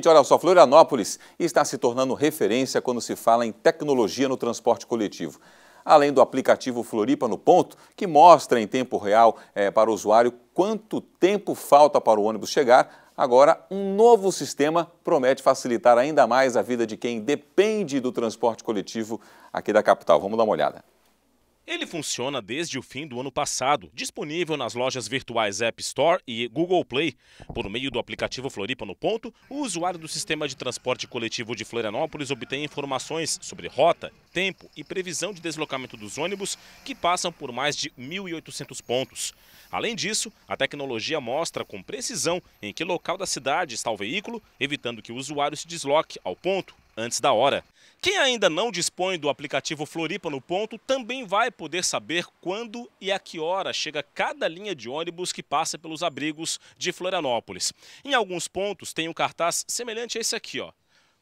Gente, olha só, Florianópolis está se tornando referência quando se fala em tecnologia no transporte coletivo. Além do aplicativo Floripa no Ponto, que mostra em tempo real é, para o usuário quanto tempo falta para o ônibus chegar, agora um novo sistema promete facilitar ainda mais a vida de quem depende do transporte coletivo aqui da capital. Vamos dar uma olhada. Ele funciona desde o fim do ano passado, disponível nas lojas virtuais App Store e Google Play. Por meio do aplicativo Floripa no Ponto, o usuário do sistema de transporte coletivo de Florianópolis obtém informações sobre rota, tempo e previsão de deslocamento dos ônibus que passam por mais de 1.800 pontos. Além disso, a tecnologia mostra com precisão em que local da cidade está o veículo, evitando que o usuário se desloque ao ponto antes da hora. Quem ainda não dispõe do aplicativo Floripa no Ponto também vai poder saber quando e a que hora chega cada linha de ônibus que passa pelos abrigos de Florianópolis. Em alguns pontos tem um cartaz semelhante a esse aqui, ó.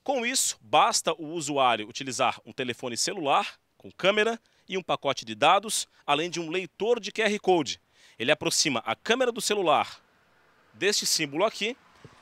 Com isso, basta o usuário utilizar um telefone celular com câmera e um pacote de dados, além de um leitor de QR Code. Ele aproxima a câmera do celular deste símbolo aqui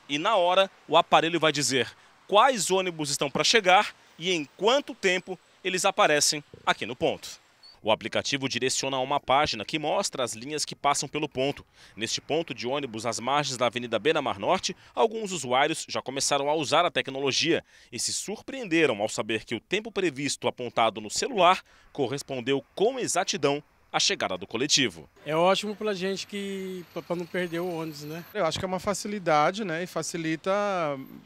e na hora o aparelho vai dizer quais ônibus estão para chegar e em quanto tempo eles aparecem aqui no ponto. O aplicativo direciona a uma página que mostra as linhas que passam pelo ponto. Neste ponto de ônibus, às margens da Avenida Beira-Mar Norte, alguns usuários já começaram a usar a tecnologia e se surpreenderam ao saber que o tempo previsto apontado no celular correspondeu com exatidão a chegada do coletivo. É ótimo para a gente que para não perder o ônibus, né? Eu acho que é uma facilidade, né? E facilita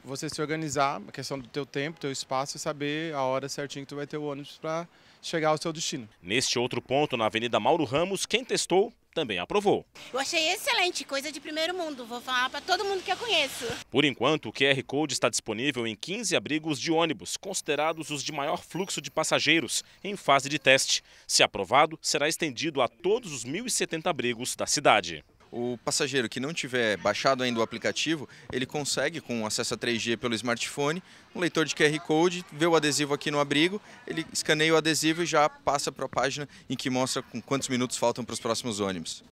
você se organizar, a questão do teu tempo, teu espaço e saber a hora certinha que tu vai ter o ônibus para chegar ao seu destino. Neste outro ponto, na Avenida Mauro Ramos, quem testou também aprovou. Eu achei excelente, coisa de primeiro mundo, vou falar para todo mundo que eu conheço. Por enquanto, o QR Code está disponível em 15 abrigos de ônibus, considerados os de maior fluxo de passageiros, em fase de teste. Se aprovado, será estendido a todos os 1.070 abrigos da cidade o passageiro que não tiver baixado ainda o aplicativo, ele consegue, com acesso a 3G pelo smartphone, um leitor de QR Code, vê o adesivo aqui no abrigo, ele escaneia o adesivo e já passa para a página em que mostra com quantos minutos faltam para os próximos ônibus.